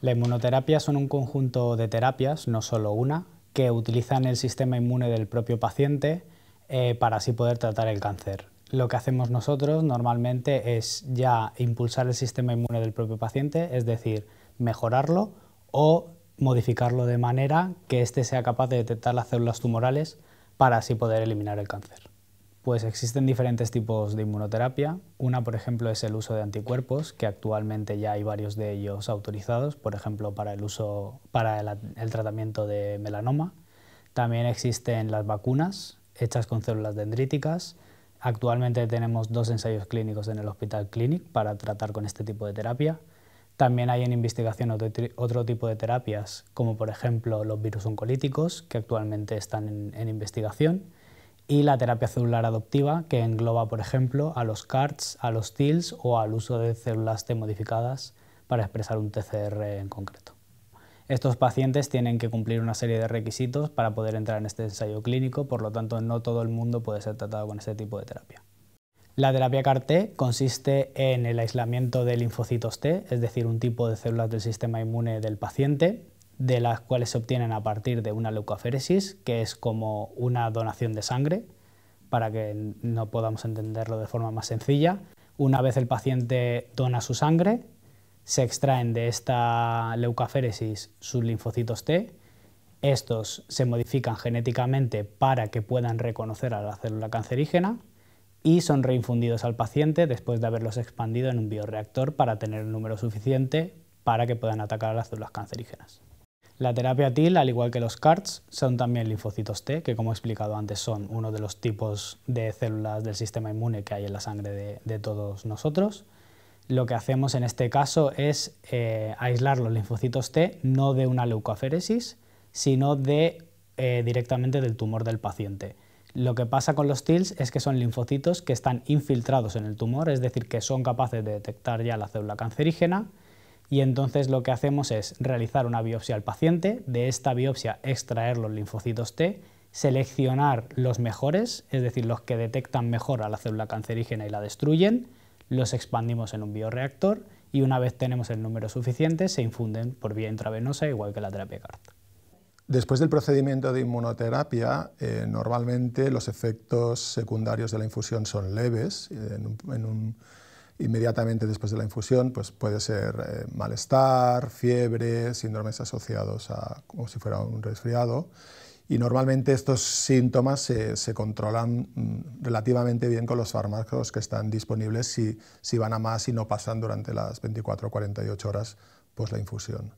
La inmunoterapia son un conjunto de terapias, no solo una, que utilizan el sistema inmune del propio paciente eh, para así poder tratar el cáncer. Lo que hacemos nosotros normalmente es ya impulsar el sistema inmune del propio paciente, es decir, mejorarlo o modificarlo de manera que éste sea capaz de detectar las células tumorales para así poder eliminar el cáncer. Pues existen diferentes tipos de inmunoterapia. Una, por ejemplo, es el uso de anticuerpos, que actualmente ya hay varios de ellos autorizados, por ejemplo, para el uso para el, tratamiento de melanoma. También existen las vacunas hechas con células dendríticas. Actualmente tenemos dos ensayos clínicos en el Hospital Clinic para tratar con este tipo de terapia. También hay en investigación otro, tipo de terapias, como por ejemplo los virus oncolíticos, que actualmente están en investigación y la terapia celular adoptiva, que engloba, por ejemplo, a los CARTs, a los TILs o al uso de células T modificadas para expresar un TCR en concreto. Estos pacientes tienen que cumplir una serie de requisitos para poder entrar en este ensayo clínico, por lo tanto no todo el mundo puede ser tratado con este tipo de terapia. La terapia CAR-T consiste en el aislamiento de linfocitos T, es decir, un tipo de células del sistema inmune del paciente, de las cuales se obtienen a partir de una leucaféresis, que es como una donación de sangre, para que no podamos entenderlo de forma más sencilla. Una vez el paciente dona su sangre, se extraen de esta leucaféresis sus linfocitos T, estos se modifican genéticamente para que puedan reconocer a la célula cancerígena y son reinfundidos al paciente después de haberlos expandido en un bioreactor para tener un número suficiente para que puedan atacar a las células cancerígenas. La terapia TIL, al igual que los CARTs, son también linfocitos T, que como he explicado antes son uno de los tipos de células del sistema inmune que hay en la sangre de, todos nosotros. Lo que hacemos en este caso es eh, aislar los linfocitos T no de una leucoféresis, sino eh, directamente del tumor del paciente. Lo que pasa con los TILs es que son linfocitos que están infiltrados en el tumor, es decir, que son capaces de detectar ya la célula cancerígena y entonces lo que hacemos es realizar una biopsia al paciente, de esta biopsia extraer los linfocitos T, seleccionar los mejores, es decir, los que detectan mejor a la célula cancerígena y la destruyen, los expandimos en un bioreactor y una vez tenemos el número suficiente se infunden por vía intravenosa igual que la terapia CART. Después del procedimiento de inmunoterapia, eh, normalmente los efectos secundarios de la infusión son leves. Eh, en un inmediatamente después de la infusión, pues puede ser eh, malestar, fiebre, síndromes asociados a como si fuera un resfriado. Y normalmente estos síntomas se, controlan mm, relativamente bien con los fármacos que están disponibles si, van a más y no pasan durante las 24 o 48 horas post la infusión.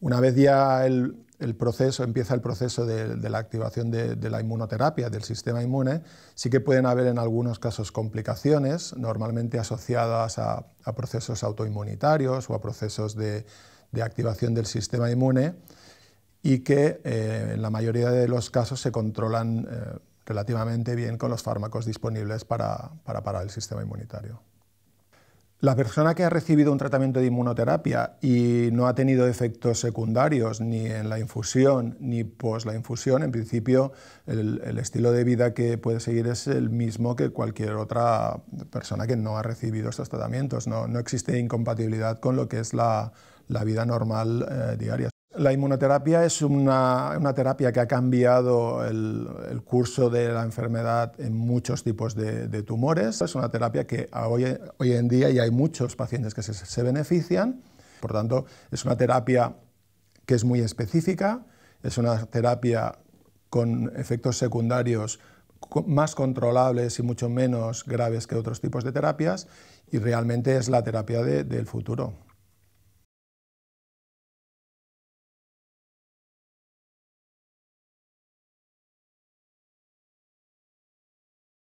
Una vez ya el, proceso, empieza el proceso de, la activación de, la inmunoterapia, del sistema inmune, sí que pueden haber en algunos casos complicaciones, normalmente asociadas a, procesos autoinmunitarios o a procesos de, activación del sistema inmune, y que eh, en la mayoría de los casos se controlan eh, relativamente bien con los fármacos disponibles para, para parar el sistema inmunitario. La persona que ha recibido un tratamiento de inmunoterapia y no ha tenido efectos secundarios ni en la infusión ni pos la infusión, en principio el, estilo de vida que puede seguir es el mismo que cualquier otra persona que no ha recibido estos tratamientos. No, no existe incompatibilidad con lo que es la, vida normal eh, diaria. La inmunoterapia es una, terapia que ha cambiado el, curso de la enfermedad en muchos tipos de, tumores. Es una terapia que hoy, en día ya hay muchos pacientes que se, benefician. Por tanto, es una terapia que es muy específica, es una terapia con efectos secundarios más controlables y mucho menos graves que otros tipos de terapias y realmente es la terapia del futuro.